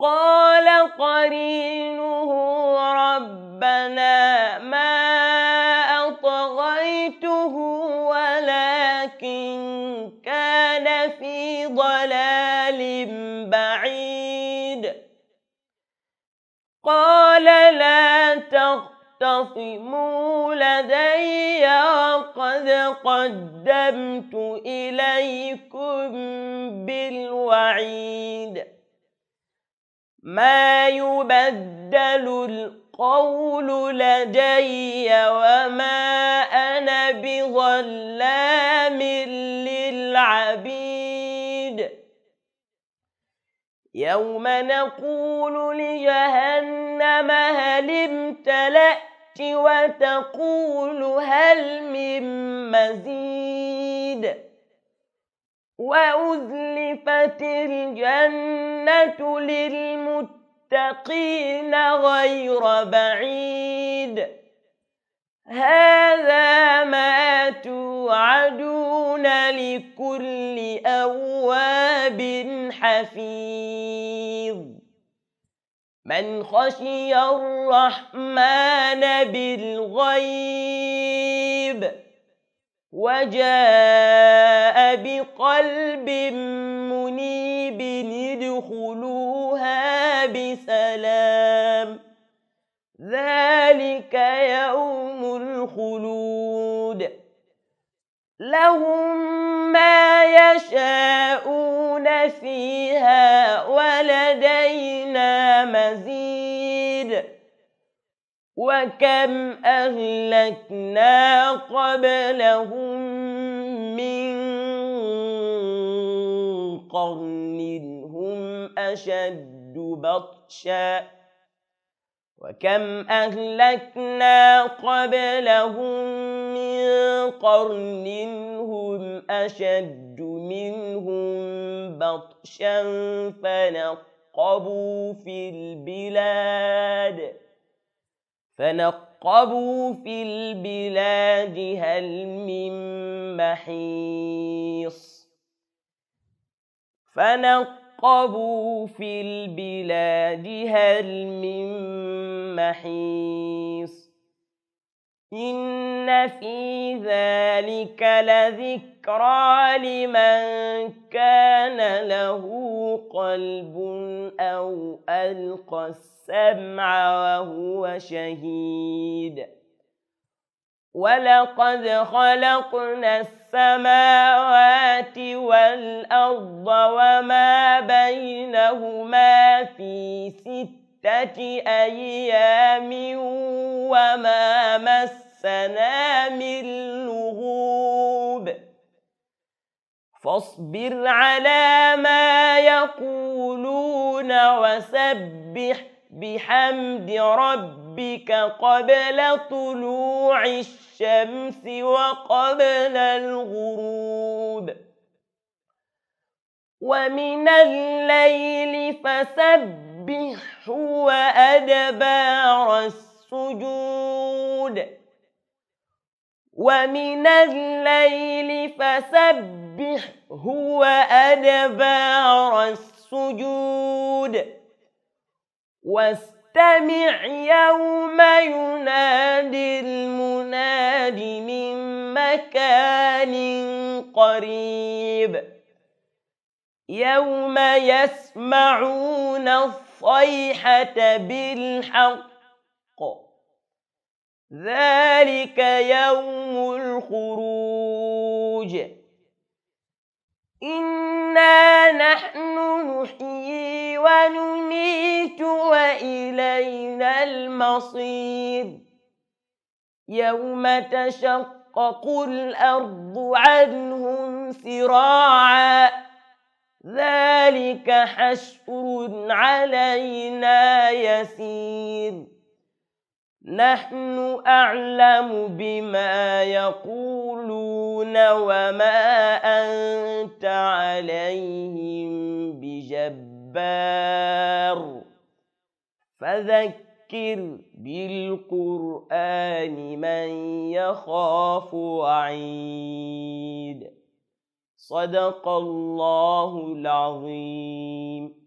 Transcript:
قال قرينه ربنا ما أطغيته ولكن كان في ضلال بعيد قال لا تختصموا لدي وقد قدمت إليكم بالوعيد ما يبدل القول لدي وما أنا بظلام للعبيد يوم نقول لجهنم هل امتلأت وتقول هل من مزيد وأزلفت الجنة للمتقين غير بعيد هذا ما توعدون لكل أواب حفيظ من خشي الرحمن بالغيب وجاء بقلب منيب ادخلوها بسلام ذلك يوم الخلود لهم ما يشاءون فيها ولدينا مزيد وكم أهلكنا قبلهم من قرن هم أشد بطشا وكم أهلكنا قبلهم من قرن هم أشد منهم بطشا فنقبوا في البلاد فنقبوا في البلاد هل من محيص فنقبوا في البلاد هل من محيص إن في ذلك لذكرى لمن كان له قلب أو ألقى السمع وهو شهيد ولقد خلقنا السماوات والأرض وما بينهما في ستة أيام وما مسنا من لغوب فاصبر على ما يقولون وسبح بحمد ربك ربك قبل طلوع الشمس وقبل الغروب ومن الليل فسبح وأدبار السجود ومن الليل فسبحه وأدبار السجود واستغفر فاستمع يوم ينادي المناد من مكان قريب يوم يسمعون الصيحة بالحق ذلك يوم الخروج إنا نحن نحيي ونميت وإلينا المصير يوم تشقق الأرض عنهم سراعا ذلك حشر علينا يسير نحن أعلم بما يقولون وما أنت عليهم الجبار فذكر بالقرآن من يخاف وعيد صدق الله العظيم